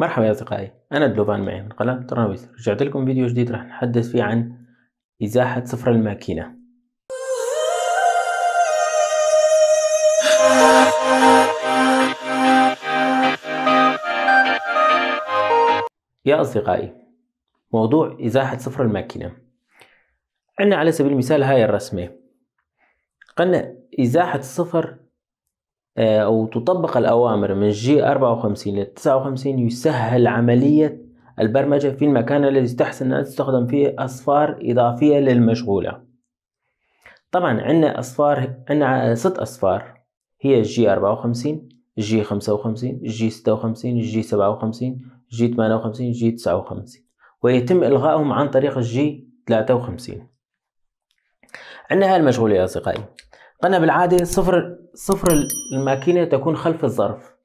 مرحبا يا أصدقائي أنا دلوفان معي من قناة ترانويس رجعت لكم فيديو جديد راح نتحدث فيه عن إزاحة صفر الماكينة يا أصدقائي موضوع إزاحة صفر الماكينة عندنا على سبيل المثال هاي الرسمة قلنا إزاحة الصفر آه، أو تطبق الأوامر من جي 54 إلى 59 يسهل عملية البرمجة في المكان الذي تحسن أن تستخدم فيه أصفار إضافية للمشغولة طبعا عندنا أصفار عندنا ست أصفار هي جي 54 جي 55 جي 56 جي 57 جي 58 جي 59 ويتم إلغائهم عن طريق الجي 53 عندنا هاي المشغولة يا أصدقائي قلنا بالعادة صفر صفر الماكينة تكون خلف الظرف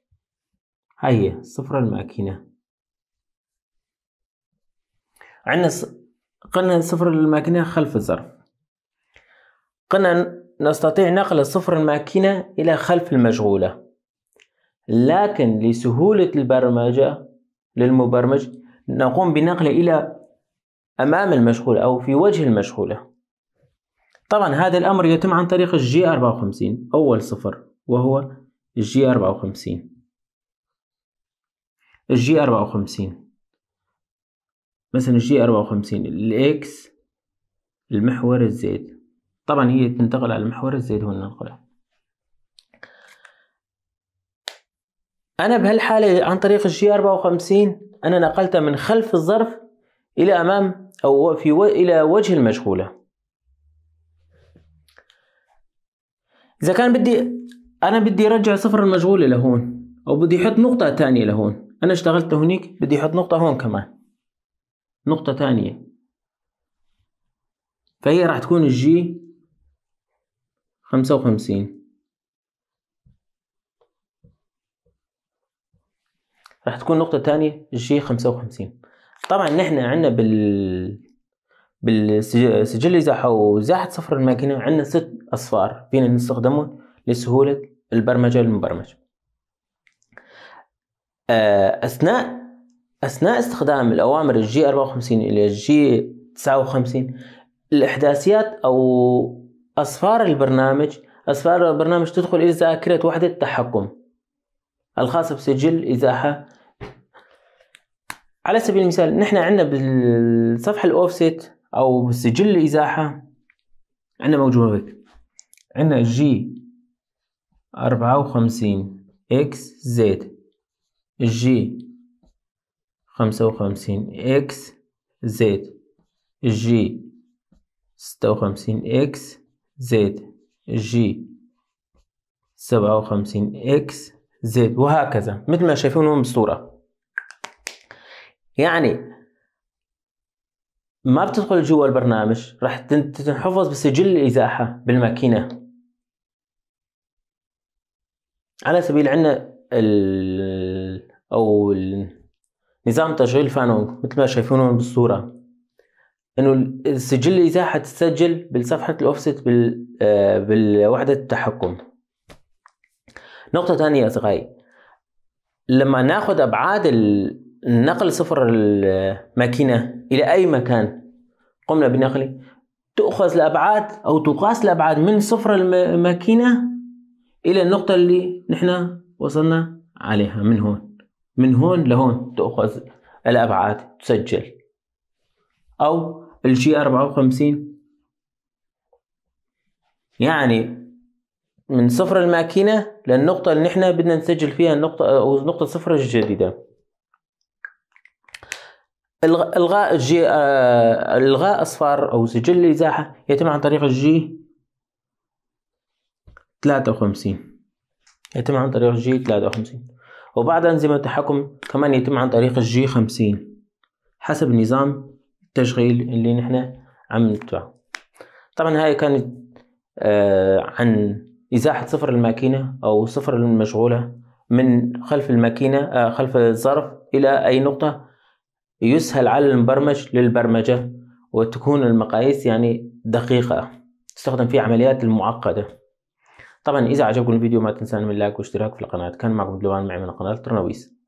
هاي هي صفر الماكينة عندنا قلنا صفر الماكينة خلف الظرف قلنا نستطيع نقل صفر الماكينة إلى خلف المشغولة لكن لسهولة البرمجة للمبرمج نقوم بنقله إلى أمام المشغولة أو في وجه المشغولة طبعا هذا الأمر يتم عن طريق الجي 54 أول صفر وهو الجي 54 الجي 54 مثلا الجي 54 الإكس المحور الزيت طبعا هي تنتقل على المحور الزيت هو النقلة أنا بهالحالة عن طريق الجي 54 أنا نقلتها من خلف الظرف إلى أمام أو في و... إلى وجه المشغولة اذا كان بدي انا بدي ارجع صفر المجهول لهون او بدي احط نقطه ثانيه لهون انا اشتغلت هونيك بدي احط نقطه هون كمان نقطه ثانيه فهي راح تكون الجي خمسة وخمسين راح تكون نقطة تانية الجي خمسة وخمسين طبعا نحن عندنا بال بالسجل إزاحة وزاحة صفر الماكينة عندنا ست أصفار فينا نستخدمهم لسهولة البرمجة للمبرمج آه، أثناء أثناء استخدام الأوامر الجي 54 إلى الجي 59 الإحداثيات أو أصفار البرنامج أصفار البرنامج تدخل إلى ذاكرة وحدة التحكم الخاصة بسجل إزاحة على سبيل المثال نحن عندنا بالصفحة الأوفسيت أو بسجل الإزاحة عندنا موجود هيك عنا جي أربعة وخمسين إكس زد جي خمسة وخمسين إكس زد جي ستة وخمسين إكس زد جي سبعة وخمسين إكس زد وهكذا مثل ما شايفينهم بالصورة يعني ما بتدخل جوا البرنامج راح تنحفظ بسجل الإزاحة بالماكينة على سبيل عندنا او نظام تشغيل فانوغ مثل ما شايفينه بالصوره انه السجل الاتاحه تسجل بالصفحه الاوفست بال آه بالوحده التحكم نقطه ثانيه اصدقائي لما ناخذ ابعاد النقل صفر الماكينه الى اي مكان قمنا بنقله تؤخذ الابعاد او تقاس الابعاد من صفر الماكينه الى النقطه اللي نحن وصلنا عليها من هون من هون لهون تاخذ الابعاد تسجل او الجي 54 يعني من صفر الماكينة للنقطة اللي نحن بدنا نسجل فيها النقطة أو نقطة صفر الجديدة الغاء الجي آه، الغاء اصفار او سجل الازاحه يتم عن طريق الجي 53 يتم عن طريق جي 53 وبعد أنظمة التحكم كمان يتم عن طريق الجي 50 حسب نظام التشغيل اللي نحن عم نتبعه طبعا هاي كانت آه عن إزاحة صفر الماكينة أو صفر المشغولة من خلف الماكينة آه خلف الظرف إلى أي نقطة يسهل على المبرمج للبرمجة وتكون المقاييس يعني دقيقة تستخدم في عمليات المعقدة طبعا اذا عجبكم الفيديو ما تنسون من لايك واشتراك في القناه كان معكم دلوان معي من قناه ترنويس